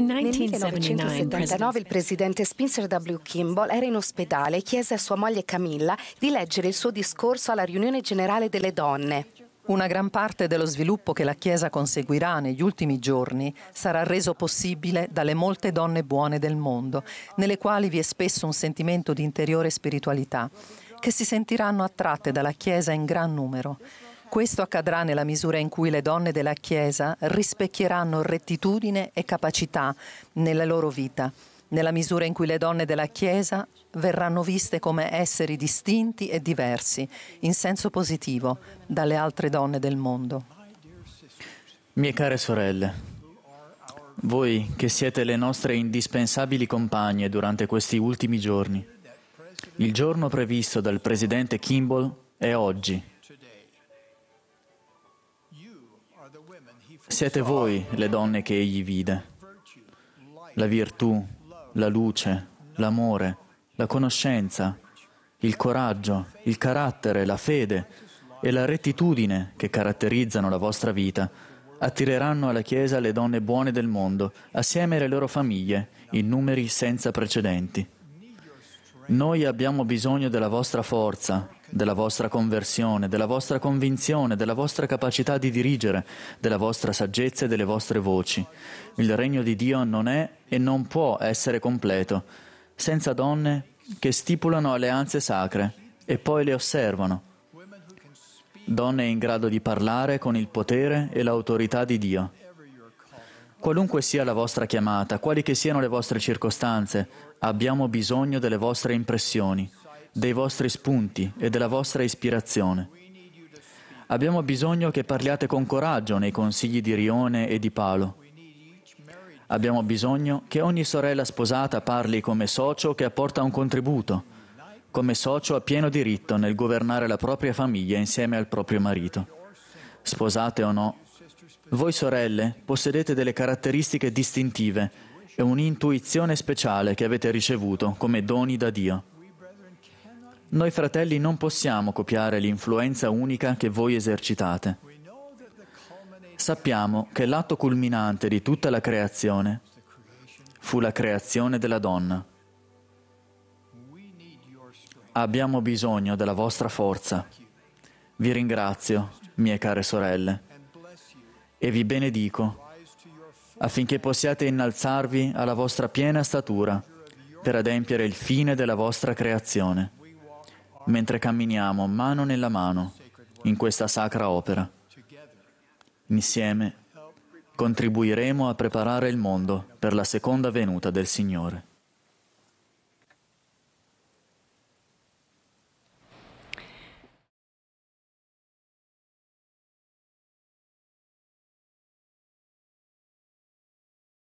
Nel 1979 il presidente Spencer W. Kimball era in ospedale e chiese a sua moglie Camilla di leggere il suo discorso alla riunione generale delle donne. Una gran parte dello sviluppo che la Chiesa conseguirà negli ultimi giorni sarà reso possibile dalle molte donne buone del mondo, nelle quali vi è spesso un sentimento di interiore spiritualità, che si sentiranno attratte dalla Chiesa in gran numero. Questo accadrà nella misura in cui le donne della Chiesa rispecchieranno rettitudine e capacità nella loro vita, nella misura in cui le donne della Chiesa verranno viste come esseri distinti e diversi, in senso positivo, dalle altre donne del mondo. Mie care sorelle, voi che siete le nostre indispensabili compagne durante questi ultimi giorni, il giorno previsto dal presidente Kimball è oggi, siete voi le donne che egli vide, la virtù, la luce, l'amore, la conoscenza, il coraggio, il carattere, la fede e la rettitudine che caratterizzano la vostra vita attireranno alla Chiesa le donne buone del mondo, assieme alle loro famiglie, in numeri senza precedenti. Noi abbiamo bisogno della vostra forza, della vostra conversione, della vostra convinzione, della vostra capacità di dirigere, della vostra saggezza e delle vostre voci. Il regno di Dio non è e non può essere completo senza donne che stipulano alleanze sacre e poi le osservano. Donne in grado di parlare con il potere e l'autorità di Dio. Qualunque sia la vostra chiamata, quali che siano le vostre circostanze, abbiamo bisogno delle vostre impressioni dei vostri spunti e della vostra ispirazione. Abbiamo bisogno che parliate con coraggio nei consigli di Rione e di Paolo. Abbiamo bisogno che ogni sorella sposata parli come socio che apporta un contributo, come socio a pieno diritto nel governare la propria famiglia insieme al proprio marito. Sposate o no, voi sorelle possedete delle caratteristiche distintive e un'intuizione speciale che avete ricevuto come doni da Dio. Noi fratelli non possiamo copiare l'influenza unica che voi esercitate. Sappiamo che l'atto culminante di tutta la creazione fu la creazione della donna. Abbiamo bisogno della vostra forza. Vi ringrazio, mie care sorelle, e vi benedico affinché possiate innalzarvi alla vostra piena statura per adempiere il fine della vostra creazione mentre camminiamo mano nella mano in questa sacra opera. Insieme contribuiremo a preparare il mondo per la seconda venuta del Signore.